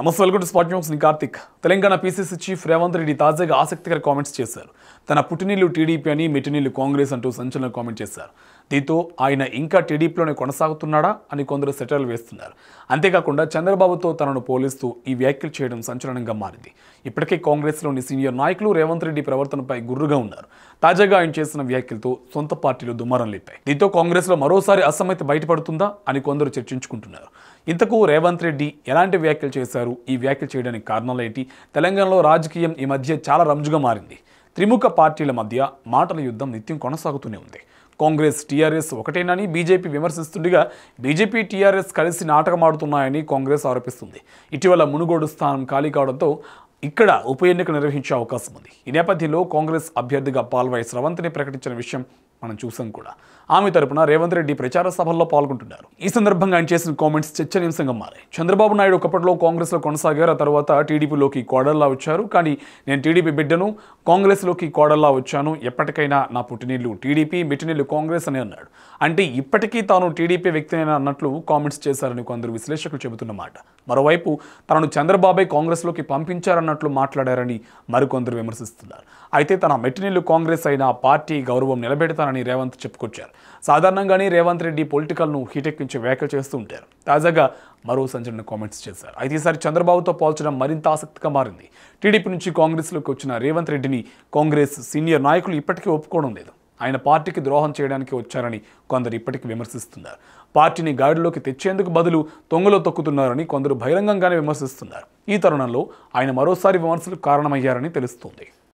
నమస్తే welcome to spot news Karthik Telangana PCC chief Revanth Reddy తాజాగా ఆసక్తికర కామెంట్స్ చేశారు తన పుట్టినీళ్ళు టీడీపీ అని మెట్టినీళ్ళు కాంగ్రెస్ అంటూ సంచలన కామెంట్ చేశారు దీంతో ఆయన ఇంకా టీడీపీలోనే కొనసాగుతున్నాడా అని కొందరు సెటర్లు వేస్తున్నారు అంతేకాకుండా చంద్రబాబుతో తనను పోలిస్తూ ఈ వ్యాఖ్యలు చేయడం సంచలనంగా మారింది ఇప్పటికే కాంగ్రెస్లోని సీనియర్ నాయకులు రేవంత్ రెడ్డి ప్రవర్తనపై గుర్రుగా ఉన్నారు తాజాగా ఆయన చేసిన వ్యాఖ్యలతో సొంత పార్టీలు దుమారం లేపాయి దీంతో కాంగ్రెస్లో మరోసారి అసమ్మతి బయటపడుతుందా అని కొందరు చర్చించుకుంటున్నారు ఇంతకు రేవంత్ రెడ్డి ఎలాంటి వ్యాఖ్యలు చేశారు చేశారు ఈ వ్యాఖ్యలు చేయడానికి కారణాలు ఏంటి తెలంగాణలో రాజకీయం ఈ మధ్య చాలా రంజుగా మారింది త్రిముఖ పార్టీల మధ్య మాటల యుద్ధం నిత్యం కొనసాగుతూనే ఉంది కాంగ్రెస్ టీఆర్ఎస్ ఒకటేనని బీజేపీ విమర్శిస్తుండగా బీజేపీ టీఆర్ఎస్ కలిసి నాటకమాడుతున్నాయని కాంగ్రెస్ ఆరోపిస్తుంది ఇటీవల మునుగోడు స్థానం ఖాళీ కావడంతో ఇక్కడ ఉప ఎన్నిక నిర్వహించే అవకాశం ఉంది ఈ నేపథ్యంలో కాంగ్రెస్ అభ్యర్థిగా పాల్వాయి స్రవంతిని ప్రకటించిన విషయం మనం చూసాం కూడా ఆమె తరపున రేవంత్ రెడ్డి ప్రచార సభల్లో పాల్గొంటున్నారు ఈ సందర్భంగా ఆయన చేసిన కామెంట్స్ చర్చనీయాంశంగా మారాయి చంద్రబాబు నాయుడు ఒకప్పట్లో కాంగ్రెస్లో కొనసాగారు ఆ తర్వాత టీడీపీలోకి కోడల్లా వచ్చారు కానీ నేను టీడీపీ బిడ్డను కాంగ్రెస్లోకి కోడల్లా వచ్చాను ఎప్పటికైనా నా పుట్టినీళ్ళు టీడీపీ మిట్టినీళ్ళు కాంగ్రెస్ అని అన్నాడు అంటే ఇప్పటికీ తాను టీడీపీ వ్యక్తినైనా అన్నట్లు కామెంట్స్ చేశారని కొందరు విశ్లేషకులు చెబుతున్నమాట మరోవైపు తనను చంద్రబాబే కాంగ్రెస్లోకి పంపించారన్నట్లు మాట్లాడారని మరికొందరు విమర్శిస్తున్నారు అయితే తన మెట్టినీళ్ళు కాంగ్రెస్ అయిన పార్టీ గౌరవం నిలబెడతానని చేస్తానని రేవంత్ చెప్పుకొచ్చారు సాధారణంగానే రేవంత్ రెడ్డి పొలిటికల్ను హీటెక్కించి వ్యాఖ్యలు చేస్తూ ఉంటారు తాజాగా మరో సంచలన కామెంట్స్ చేశారు అయితే ఈసారి చంద్రబాబుతో పోల్చడం మరింత ఆసక్తిగా మారింది టీడీపీ నుంచి కాంగ్రెస్లోకి వచ్చిన రేవంత్ రెడ్డిని కాంగ్రెస్ సీనియర్ నాయకులు ఇప్పటికీ ఒప్పుకోవడం లేదు ఆయన పార్టీకి ద్రోహం చేయడానికి వచ్చారని కొందరు ఇప్పటికీ విమర్శిస్తున్నారు పార్టీని గాడిలోకి తెచ్చేందుకు బదులు తొంగలో తొక్కుతున్నారని కొందరు బహిరంగంగానే విమర్శిస్తున్నారు ఈ తరుణంలో ఆయన మరోసారి విమర్శలకు కారణమయ్యారని తెలుస్తోంది